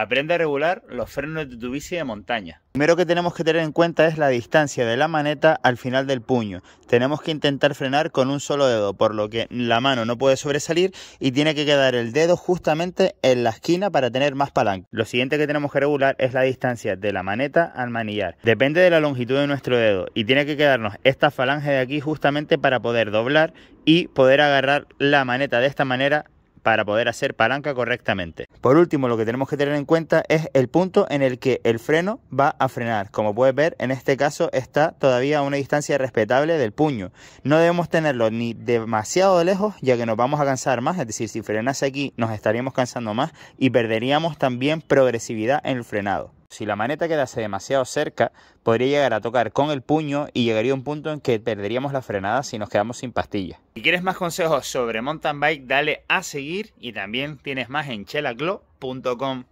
Aprende a regular los frenos de tu bici de montaña. primero que tenemos que tener en cuenta es la distancia de la maneta al final del puño. Tenemos que intentar frenar con un solo dedo, por lo que la mano no puede sobresalir y tiene que quedar el dedo justamente en la esquina para tener más palanca. Lo siguiente que tenemos que regular es la distancia de la maneta al manillar. Depende de la longitud de nuestro dedo y tiene que quedarnos esta falange de aquí justamente para poder doblar y poder agarrar la maneta de esta manera para poder hacer palanca correctamente. Por último, lo que tenemos que tener en cuenta es el punto en el que el freno va a frenar. Como puedes ver, en este caso está todavía a una distancia respetable del puño. No debemos tenerlo ni demasiado lejos, ya que nos vamos a cansar más, es decir, si frenase aquí nos estaríamos cansando más y perderíamos también progresividad en el frenado. Si la maneta quedase demasiado cerca, podría llegar a tocar con el puño y llegaría un punto en que perderíamos la frenada si nos quedamos sin pastillas. Si quieres más consejos sobre mountain bike, dale a seguir y también tienes más en chelaglo.com.